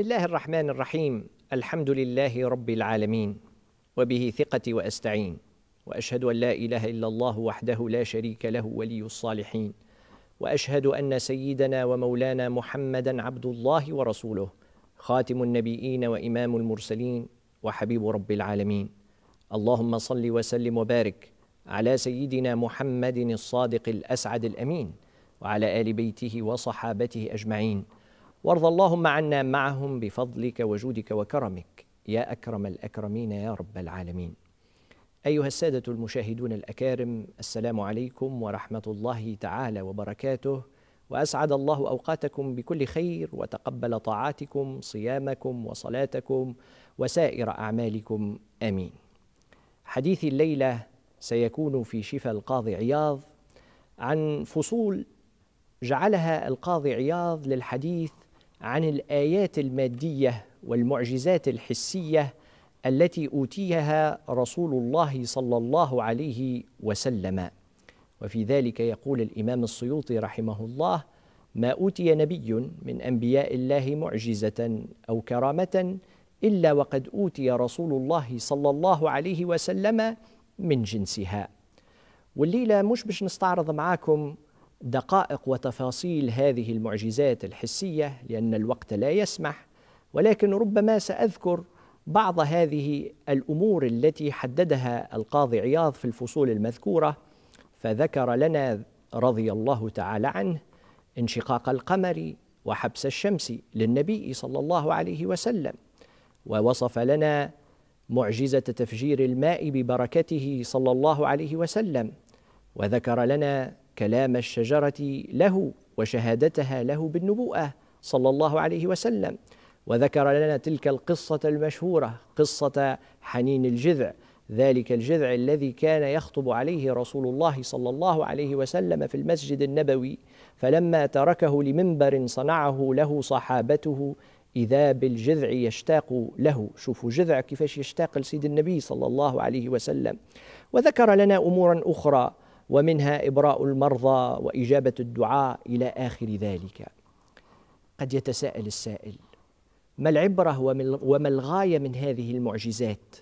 بسم الله الرحمن الرحيم الحمد لله رب العالمين وبه ثقتي واستعين واشهد ان لا اله الا الله وحده لا شريك له ولي الصالحين واشهد ان سيدنا ومولانا محمدا عبد الله ورسوله خاتم النبيين وامام المرسلين وحبيب رب العالمين اللهم صل وسلم وبارك على سيدنا محمد الصادق الاسعد الامين وعلى ال بيته وصحابته اجمعين وارض اللهم عنا معهم بفضلك وجودك وكرمك يا اكرم الاكرمين يا رب العالمين. ايها الساده المشاهدون الاكارم السلام عليكم ورحمه الله تعالى وبركاته واسعد الله اوقاتكم بكل خير وتقبل طاعاتكم صيامكم وصلاتكم وسائر اعمالكم امين. حديثي الليله سيكون في شفا القاضي عياض عن فصول جعلها القاضي عياض للحديث عن الآيات المادية والمعجزات الحسية التي أوتيها رسول الله صلى الله عليه وسلم وفي ذلك يقول الإمام السيوطي رحمه الله ما أوتي نبي من أنبياء الله معجزة أو كرامة إلا وقد أوتي رسول الله صلى الله عليه وسلم من جنسها والليلة مش باش نستعرض معاكم دقائق وتفاصيل هذه المعجزات الحسيه لان الوقت لا يسمح ولكن ربما ساذكر بعض هذه الامور التي حددها القاضي عياض في الفصول المذكوره فذكر لنا رضي الله تعالى عنه انشقاق القمر وحبس الشمس للنبي صلى الله عليه وسلم ووصف لنا معجزه تفجير الماء ببركته صلى الله عليه وسلم وذكر لنا كلام الشجرة له وشهادتها له بالنبوءة صلى الله عليه وسلم وذكر لنا تلك القصة المشهورة قصة حنين الجذع ذلك الجذع الذي كان يخطب عليه رسول الله صلى الله عليه وسلم في المسجد النبوي فلما تركه لمنبر صنعه له صحابته إذا بالجذع يشتاق له شوفوا جذع كيفاش يشتاق لسيد النبي صلى الله عليه وسلم وذكر لنا أمورا أخرى ومنها إبراء المرضى وإجابة الدعاء إلى آخر ذلك قد يتساءل السائل ما العبرة وما الغاية من هذه المعجزات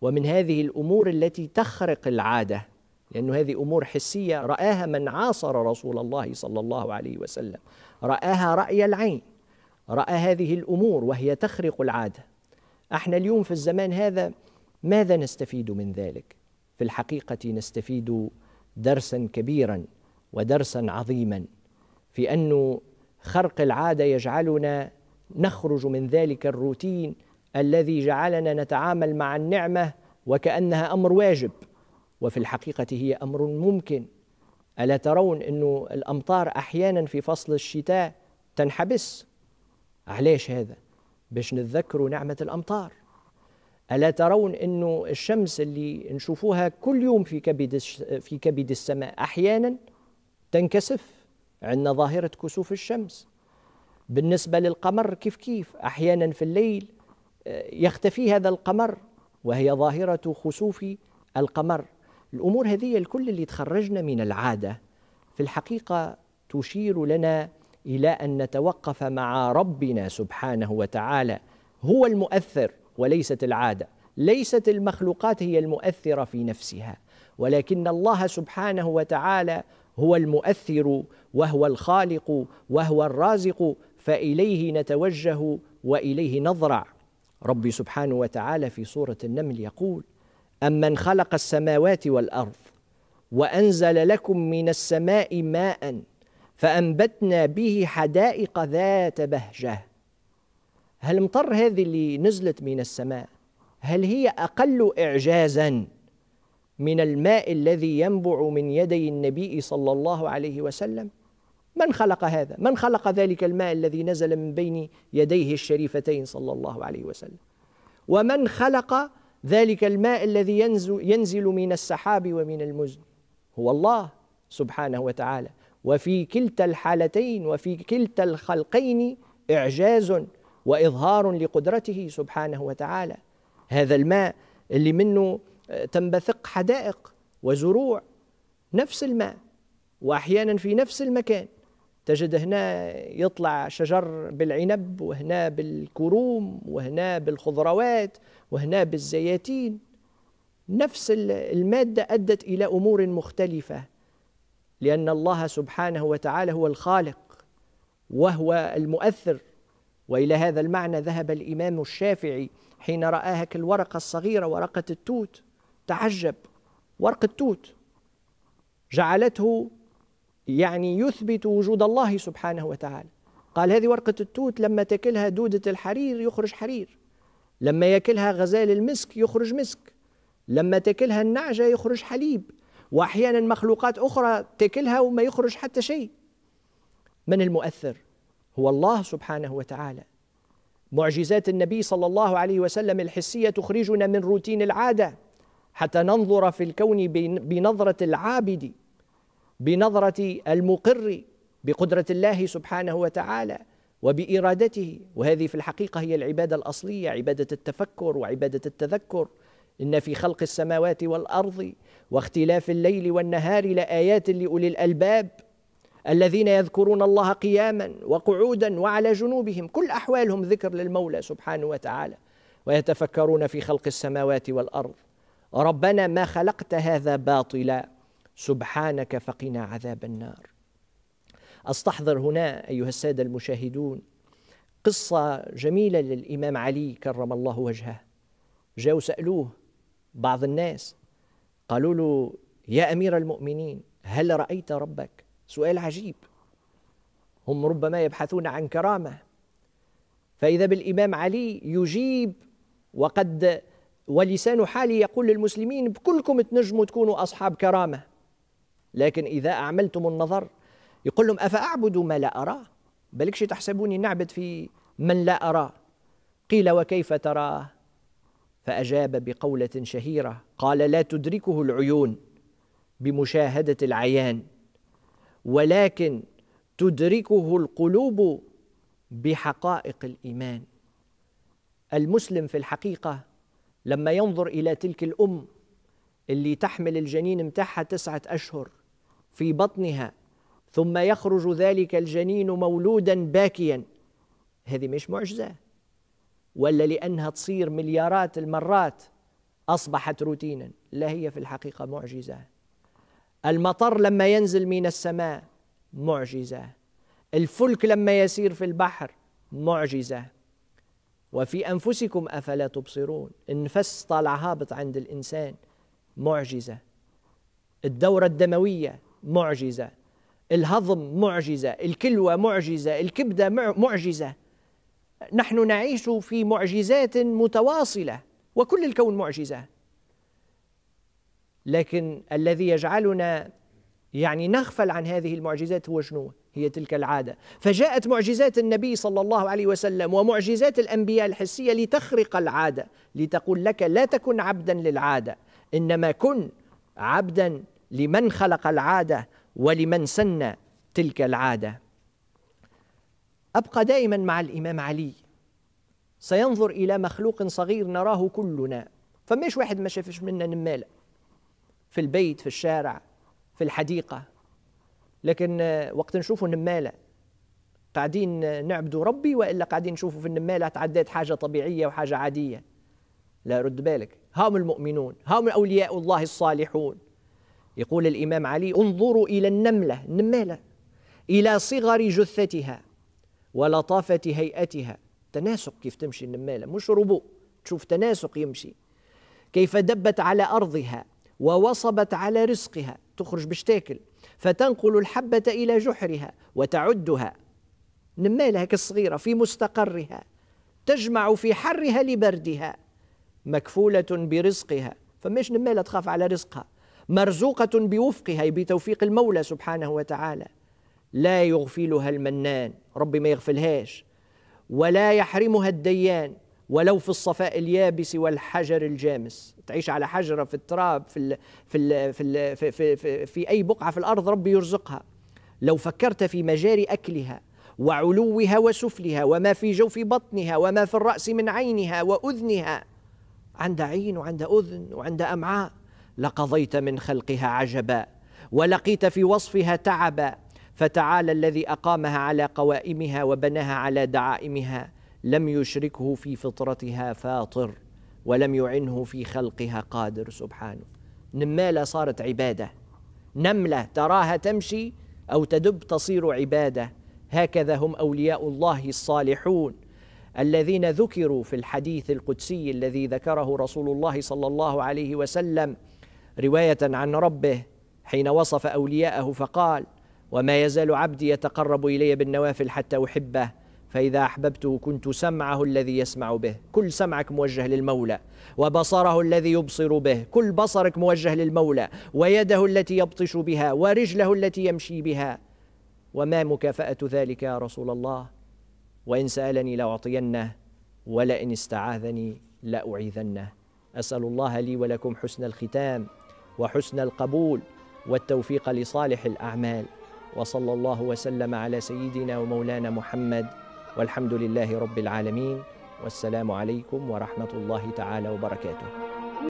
ومن هذه الأمور التي تخرق العادة لأن هذه أمور حسية رآها من عاصر رسول الله صلى الله عليه وسلم رآها رأي العين رأى هذه الأمور وهي تخرق العادة احنا اليوم في الزمان هذا ماذا نستفيد من ذلك؟ في الحقيقة نستفيد درسا كبيرا ودرسا عظيما في أن خرق العادة يجعلنا نخرج من ذلك الروتين الذي جعلنا نتعامل مع النعمة وكأنها أمر واجب وفي الحقيقة هي أمر ممكن ألا ترون أن الأمطار أحيانا في فصل الشتاء تنحبس علاش هذا؟ باش نتذكروا نعمة الأمطار ألا ترون أنه الشمس اللي نشوفوها كل يوم في كبد في كبد السماء أحيانا تنكسف عندنا ظاهرة كسوف الشمس بالنسبة للقمر كيف كيف أحيانا في الليل آه، يختفي هذا القمر وهي ظاهرة خسوف القمر الأمور هذه الكل اللي تخرجنا من العادة في الحقيقة تشير لنا إلى أن نتوقف مع ربنا سبحانه وتعالى هو المؤثر وليست العاده ليست المخلوقات هي المؤثره في نفسها ولكن الله سبحانه وتعالى هو المؤثر وهو الخالق وهو الرازق فاليه نتوجه واليه نضرع ربي سبحانه وتعالى في سوره النمل يقول امن خلق السماوات والارض وانزل لكم من السماء ماء فانبتنا به حدائق ذات بهجه هل المطر هذه اللي نزلت من السماء هل هي أقل إعجازا من الماء الذي ينبع من يدي النبي صلى الله عليه وسلم من خلق هذا من خلق ذلك الماء الذي نزل من بين يديه الشريفتين صلى الله عليه وسلم ومن خلق ذلك الماء الذي ينزل من السحاب ومن المزن هو الله سبحانه وتعالى وفي كلتا الحالتين وفي كلتا الخلقين إعجاز واظهار لقدرته سبحانه وتعالى هذا الماء اللي منه آه، تنبثق حدائق وزروع نفس الماء واحيانا في نفس المكان تجد هنا يطلع شجر بالعنب وهنا بالكروم وهنا بالخضروات وهنا بالزياتين نفس الماده ادت الى امور مختلفه لان الله سبحانه وتعالى هو الخالق وهو المؤثر والى هذا المعنى ذهب الامام الشافعي حين راها كالورقه الصغيره ورقه التوت تعجب ورقه توت جعلته يعني يثبت وجود الله سبحانه وتعالى قال هذه ورقة التوت لما تاكلها دودة الحرير يخرج حرير لما ياكلها غزال المسك يخرج مسك لما تاكلها النعجة يخرج حليب وأحيانا مخلوقات أخرى تاكلها وما يخرج حتى شيء من المؤثر هو الله سبحانه وتعالى معجزات النبي صلى الله عليه وسلم الحسيه تخرجنا من روتين العاده حتى ننظر في الكون بنظره العابد بنظره المقر بقدره الله سبحانه وتعالى وبارادته وهذه في الحقيقه هي العباده الاصليه عباده التفكر وعباده التذكر ان في خلق السماوات والارض واختلاف الليل والنهار لايات لاولي الالباب الذين يذكرون الله قياما وقعودا وعلى جنوبهم كل أحوالهم ذكر للمولى سبحانه وتعالى ويتفكرون في خلق السماوات والأرض ربنا ما خلقت هذا باطلا سبحانك فقنا عذاب النار أستحضر هنا أيها السادة المشاهدون قصة جميلة للإمام علي كرم الله وجهه جاءوا سألوه بعض الناس قالوا له يا أمير المؤمنين هل رأيت ربك سؤال عجيب هم ربما يبحثون عن كرامه فاذا بالامام علي يجيب وقد ولسان حالي يقول للمسلمين كلكم تنجموا تكونوا اصحاب كرامه لكن اذا اعملتم النظر يقول لهم افاعبد ما لا اراه بالكش تحسبوني نعبد في من لا اراه قيل وكيف تراه فاجاب بقوله شهيره قال لا تدركه العيون بمشاهده العيان ولكن تدركه القلوب بحقائق الايمان المسلم في الحقيقه لما ينظر الى تلك الام اللي تحمل الجنين متاعها تسعه اشهر في بطنها ثم يخرج ذلك الجنين مولودا باكيا هذه مش معجزه ولا لانها تصير مليارات المرات اصبحت روتينا لا هي في الحقيقه معجزه المطر لما ينزل من السماء معجزة الفلك لما يسير في البحر معجزة وفي أنفسكم أفلا تبصرون النفس طالع هابط عند الإنسان معجزة الدورة الدموية معجزة الهضم معجزة الكلوة معجزة الكبدة معجزة نحن نعيش في معجزات متواصلة وكل الكون معجزه لكن الذي يجعلنا يعني نغفل عن هذه المعجزات هو شنو؟ هي تلك العادة فجاءت معجزات النبي صلى الله عليه وسلم ومعجزات الأنبياء الحسية لتخرق العادة لتقول لك لا تكن عبدا للعادة إنما كن عبدا لمن خلق العادة ولمن سن تلك العادة أبقى دائما مع الإمام علي سينظر إلى مخلوق صغير نراه كلنا فماش واحد ما شافش منا نماله في البيت في الشارع في الحديقة لكن آه، وقت نشوفوا نمالة قاعدين آه، نعبدوا ربي وإلا قاعدين نشوفوا في النمالة تعدات حاجة طبيعية وحاجة عادية لا رد بالك هم المؤمنون هم أولياء الله الصالحون يقول الإمام علي انظروا إلى النملة النمالة إلى صغر جثتها ولطافة هيئتها تناسق كيف تمشي النمالة مش ربو تشوف تناسق يمشي كيف دبت على أرضها ووصبت على رزقها تخرج بشتاكل فتنقل الحبة إلى جحرها وتعدها نمالها كالصغيرة في مستقرها تجمع في حرها لبردها مكفولة برزقها فماش نمالة تخاف على رزقها مرزوقة بوفقها بتوفيق المولى سبحانه وتعالى لا يغفلها المنان ربي ما يغفلهاش ولا يحرمها الديان ولو في الصفاء اليابس والحجر الجامس تعيش على حجرة في التراب في الـ في الـ في, الـ في, في, في, في أي بقعة في الأرض ربي يرزقها لو فكرت في مجاري أكلها وعلوها وسفلها وما في جوف بطنها وما في الرأس من عينها وأذنها عند عين وعند أذن وعند أمعاء لقضيت من خلقها عجبا ولقيت في وصفها تعبا فتعالى الذي أقامها على قوائمها وبناها على دعائمها لم يشركه في فطرتها فاطر ولم يعنه في خلقها قادر سبحانه نمالة صارت عبادة نملة تراها تمشي أو تدب تصير عبادة هكذا هم أولياء الله الصالحون الذين ذكروا في الحديث القدسي الذي ذكره رسول الله صلى الله عليه وسلم رواية عن ربه حين وصف أولياءه فقال وما يزال عبدي يتقرب إلي بالنوافل حتى أحبه فإذا أحببته كنت سمعه الذي يسمع به كل سمعك موجه للمولى وبصره الذي يبصر به كل بصرك موجه للمولى ويده التي يبطش بها ورجله التي يمشي بها وما مكافأة ذلك يا رسول الله وإن سألني لأعطينه ولئن استعاذني لأعيذنه أسأل الله لي ولكم حسن الختام وحسن القبول والتوفيق لصالح الأعمال وصلى الله وسلم على سيدنا ومولانا محمد والحمد لله رب العالمين والسلام عليكم ورحمه الله تعالى وبركاته